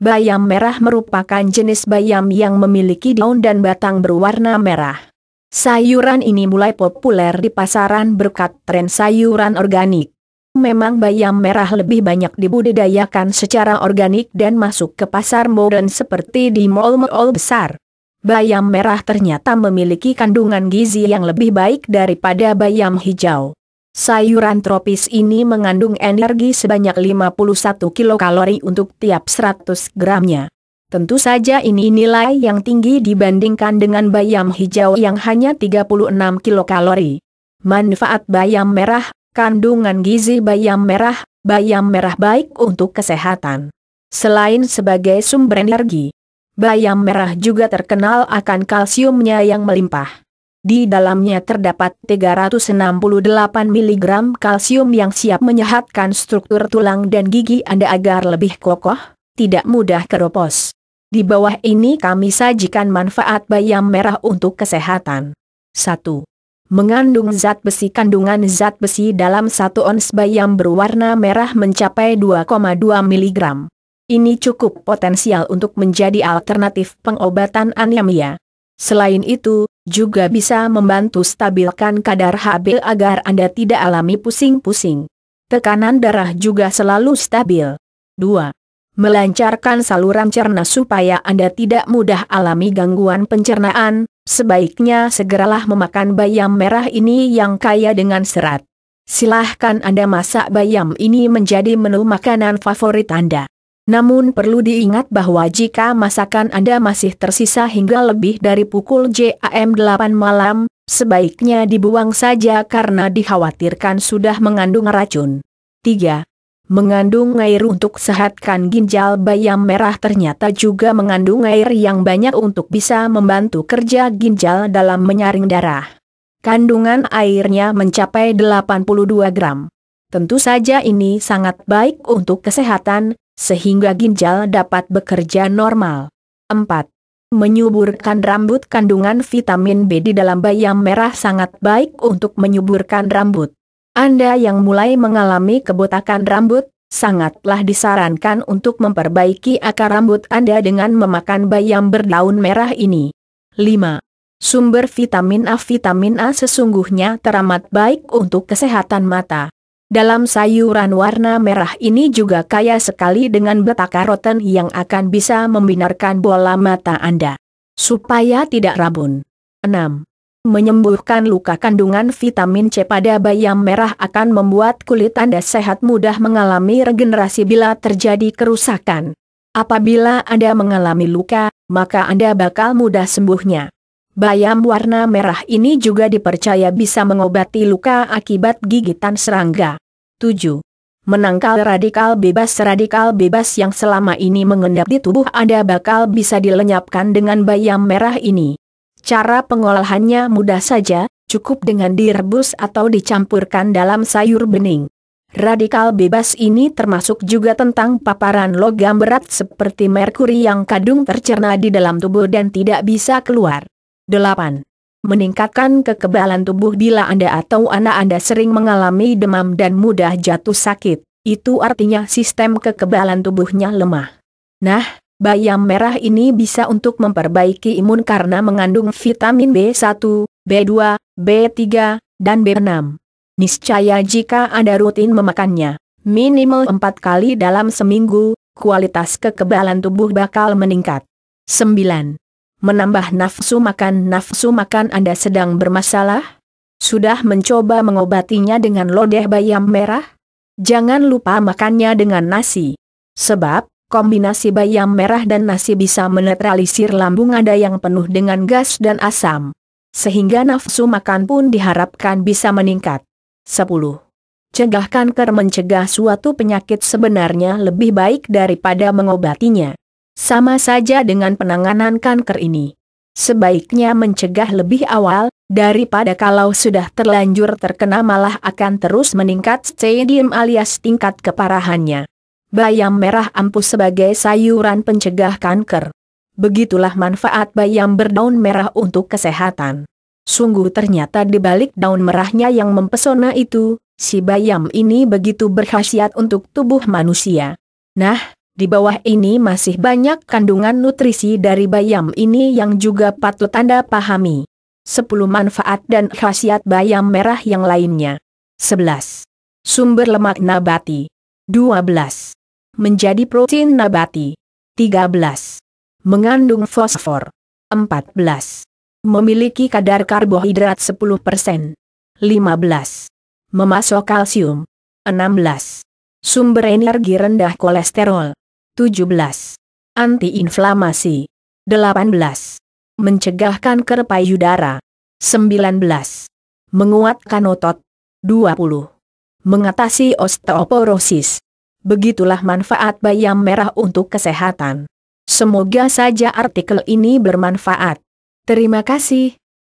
Bayam merah merupakan jenis bayam yang memiliki daun dan batang berwarna merah. Sayuran ini mulai populer di pasaran berkat tren sayuran organik. Memang bayam merah lebih banyak dibudidayakan secara organik dan masuk ke pasar modern seperti di mall-mall besar. Bayam merah ternyata memiliki kandungan gizi yang lebih baik daripada bayam hijau. Sayuran tropis ini mengandung energi sebanyak 51 kilokalori untuk tiap 100 gramnya. Tentu saja ini nilai yang tinggi dibandingkan dengan bayam hijau yang hanya 36 kilokalori. Manfaat bayam merah, kandungan gizi bayam merah, bayam merah baik untuk kesehatan. Selain sebagai sumber energi, bayam merah juga terkenal akan kalsiumnya yang melimpah. Di dalamnya terdapat 368 mg kalsium yang siap menyehatkan struktur tulang dan gigi Anda agar lebih kokoh, tidak mudah keropos. Di bawah ini kami sajikan manfaat bayam merah untuk kesehatan. 1. Mengandung zat besi Kandungan zat besi dalam satu ons bayam berwarna merah mencapai 2,2 mg. Ini cukup potensial untuk menjadi alternatif pengobatan anemia. Selain itu, juga bisa membantu stabilkan kadar HB agar Anda tidak alami pusing-pusing. Tekanan darah juga selalu stabil. 2. Melancarkan saluran cerna supaya Anda tidak mudah alami gangguan pencernaan, sebaiknya segeralah memakan bayam merah ini yang kaya dengan serat. Silahkan Anda masak bayam ini menjadi menu makanan favorit Anda. Namun perlu diingat bahwa jika masakan Anda masih tersisa hingga lebih dari pukul JAM 8 malam, sebaiknya dibuang saja karena dikhawatirkan sudah mengandung racun. 3. Mengandung air untuk sehatkan ginjal bayam merah ternyata juga mengandung air yang banyak untuk bisa membantu kerja ginjal dalam menyaring darah kandungan airnya mencapai 82 gram. Tentu saja ini sangat baik untuk kesehatan, sehingga ginjal dapat bekerja normal. 4. Menyuburkan rambut kandungan vitamin B di dalam bayam merah sangat baik untuk menyuburkan rambut. Anda yang mulai mengalami kebotakan rambut, sangatlah disarankan untuk memperbaiki akar rambut Anda dengan memakan bayam berdaun merah ini. 5. Sumber vitamin A Vitamin A sesungguhnya teramat baik untuk kesehatan mata. Dalam sayuran warna merah ini juga kaya sekali dengan beta karoten yang akan bisa membinarkan bola mata Anda. Supaya tidak rabun. 6. Menyembuhkan luka kandungan vitamin C pada bayam merah akan membuat kulit Anda sehat mudah mengalami regenerasi bila terjadi kerusakan. Apabila Anda mengalami luka, maka Anda bakal mudah sembuhnya. Bayam warna merah ini juga dipercaya bisa mengobati luka akibat gigitan serangga. 7. Menangkal radikal bebas Radikal bebas yang selama ini mengendap di tubuh Anda bakal bisa dilenyapkan dengan bayam merah ini. Cara pengolahannya mudah saja, cukup dengan direbus atau dicampurkan dalam sayur bening. Radikal bebas ini termasuk juga tentang paparan logam berat seperti merkuri yang kadung tercerna di dalam tubuh dan tidak bisa keluar. 8. Meningkatkan kekebalan tubuh bila Anda atau anak Anda sering mengalami demam dan mudah jatuh sakit, itu artinya sistem kekebalan tubuhnya lemah. Nah, bayam merah ini bisa untuk memperbaiki imun karena mengandung vitamin B1, B2, B3, dan B6. Niscaya jika Anda rutin memakannya, minimal 4 kali dalam seminggu, kualitas kekebalan tubuh bakal meningkat. 9 menambah nafsu makan nafsu makan Anda sedang bermasalah? Sudah mencoba mengobatinya dengan lodeh bayam merah? Jangan lupa makannya dengan nasi. Sebab, kombinasi bayam merah dan nasi bisa menetralisir lambung Anda yang penuh dengan gas dan asam. Sehingga nafsu makan pun diharapkan bisa meningkat. 10. Cegah kanker mencegah suatu penyakit sebenarnya lebih baik daripada mengobatinya. Sama saja dengan penanganan kanker ini. Sebaiknya mencegah lebih awal, daripada kalau sudah terlanjur terkena malah akan terus meningkat stadium alias tingkat keparahannya. Bayam merah ampuh sebagai sayuran pencegah kanker. Begitulah manfaat bayam berdaun merah untuk kesehatan. Sungguh ternyata di balik daun merahnya yang mempesona itu, si bayam ini begitu berkhasiat untuk tubuh manusia. Nah, di bawah ini masih banyak kandungan nutrisi dari bayam ini yang juga patut Anda pahami. 10 manfaat dan khasiat bayam merah yang lainnya. 11. Sumber lemak nabati. 12. Menjadi protein nabati. 13. Mengandung fosfor. 14. Memiliki kadar karbohidrat 10%. 15. Memasok kalsium. 16. Sumber energi rendah kolesterol. 17. Antiinflamasi. 18. Mencegah kanker payudara. 19. Menguatkan otot. 20. Mengatasi osteoporosis. Begitulah manfaat bayam merah untuk kesehatan. Semoga saja artikel ini bermanfaat. Terima kasih.